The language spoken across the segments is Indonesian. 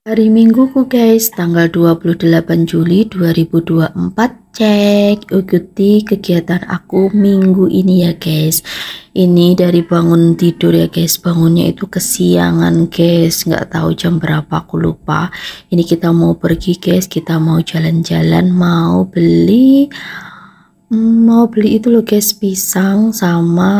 Hari Mingguku guys, tanggal 28 Juli 2024, cek ikuti kegiatan aku minggu ini ya guys. Ini dari bangun tidur ya guys, bangunnya itu kesiangan guys, nggak tahu jam berapa aku lupa. Ini kita mau pergi guys, kita mau jalan-jalan, mau beli, mm, mau beli itu loh guys, pisang sama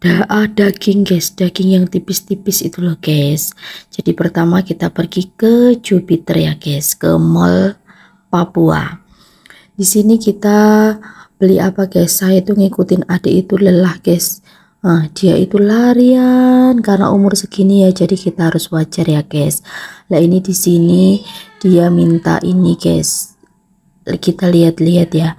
da ah, daging guys daging yang tipis-tipis itu loh guys jadi pertama kita pergi ke Jupiter ya guys ke Mall Papua di sini kita beli apa guys saya itu ngikutin adik itu lelah guys Nah, dia itu larian karena umur segini ya, jadi kita harus wajar ya, guys. Lah ini di sini dia minta ini, guys. Kita lihat-lihat ya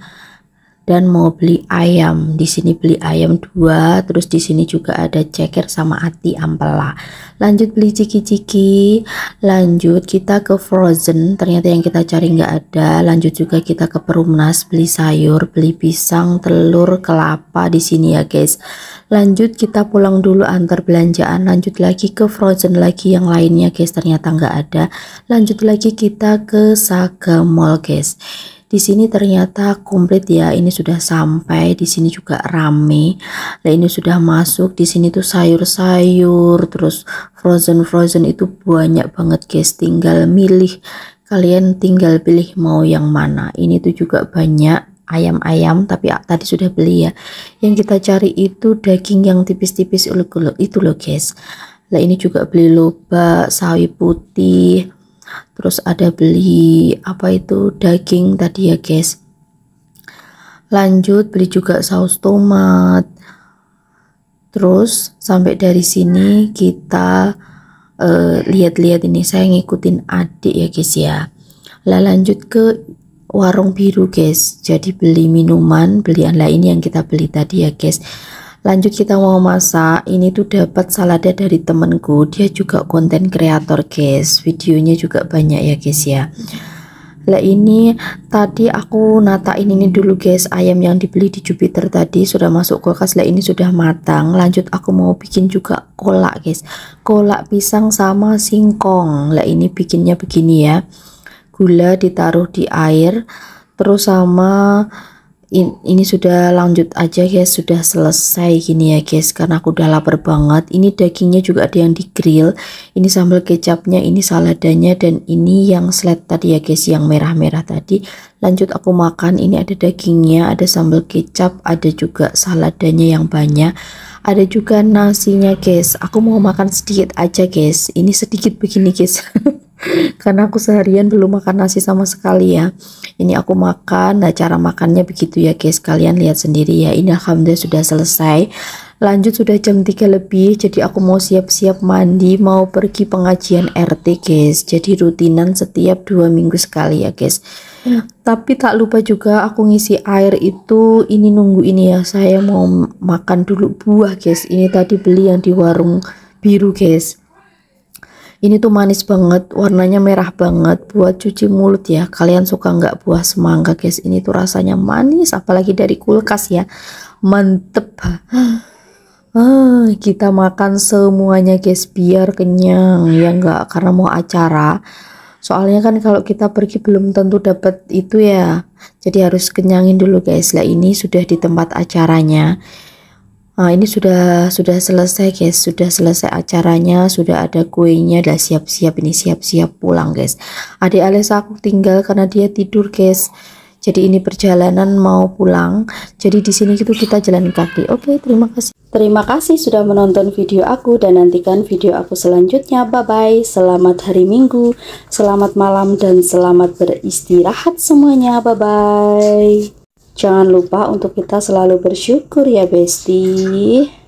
dan mau beli ayam. Di sini beli ayam dua, terus di sini juga ada ceker sama ati ampela. Lanjut beli ciki-ciki, lanjut kita ke frozen. Ternyata yang kita cari nggak ada. Lanjut juga kita ke perumnas beli sayur, beli pisang, telur, kelapa di sini ya guys. Lanjut kita pulang dulu antar belanjaan. Lanjut lagi ke frozen lagi yang lainnya guys. Ternyata nggak ada. Lanjut lagi kita ke Saga Mall guys di sini ternyata komplit ya. Ini sudah sampai, di sini juga rame. Nah, ini sudah masuk. Di sini tuh sayur-sayur, terus frozen-frozen itu banyak banget guys. Tinggal milih. Kalian tinggal pilih mau yang mana. Ini tuh juga banyak ayam-ayam tapi tadi sudah beli ya yang kita cari itu daging yang tipis-tipis itu loh guys lah ini juga beli lobak sawi putih terus ada beli apa itu daging tadi ya guys lanjut beli juga saus tomat terus sampai dari sini kita eh, lihat-lihat uh, ini saya ngikutin adik ya guys ya lah lanjut ke warung biru guys jadi beli minuman belian lain yang kita beli tadi ya guys lanjut kita mau masak ini tuh dapat salada dari temenku dia juga konten kreator guys videonya juga banyak ya guys ya lah ini tadi aku natain ini dulu guys ayam yang dibeli di Jupiter tadi sudah masuk kulkas lah ini sudah matang lanjut aku mau bikin juga kolak guys kolak pisang sama singkong lah ini bikinnya begini ya gula ditaruh di air terus sama in, ini sudah lanjut aja guys sudah selesai gini ya guys karena aku udah lapar banget ini dagingnya juga ada yang di grill ini sambal kecapnya ini saladanya dan ini yang slet tadi ya guys yang merah-merah tadi lanjut aku makan ini ada dagingnya ada sambal kecap ada juga saladanya yang banyak ada juga nasinya guys aku mau makan sedikit aja guys ini sedikit begini guys karena aku seharian belum makan nasi sama sekali ya ini aku makan nah cara makannya begitu ya guys kalian lihat sendiri ya ini alhamdulillah sudah selesai lanjut sudah jam 3 lebih jadi aku mau siap-siap mandi mau pergi pengajian RT guys jadi rutinan setiap dua minggu sekali ya guys tapi tak lupa juga aku ngisi air itu ini nunggu ini ya saya mau makan dulu buah guys ini tadi beli yang di warung biru guys ini tuh manis banget, warnanya merah banget. Buat cuci mulut ya. Kalian suka nggak buah semangka, guys? Ini tuh rasanya manis, apalagi dari kulkas ya. Mantep. Ah, kita makan semuanya, guys, biar kenyang ya nggak? Karena mau acara. Soalnya kan kalau kita pergi belum tentu dapat itu ya. Jadi harus kenyangin dulu, guys. Lah ini sudah di tempat acaranya. Nah, ini sudah sudah selesai guys, sudah selesai acaranya, sudah ada kuenya, udah siap-siap ini siap-siap pulang guys. Adik alias aku tinggal karena dia tidur guys. Jadi ini perjalanan mau pulang. Jadi di sini itu kita jalan kaki. Oke, terima kasih. Terima kasih sudah menonton video aku dan nantikan video aku selanjutnya. Bye-bye, selamat hari minggu, selamat malam, dan selamat beristirahat semuanya. Bye-bye. Jangan lupa untuk kita selalu bersyukur ya Besti.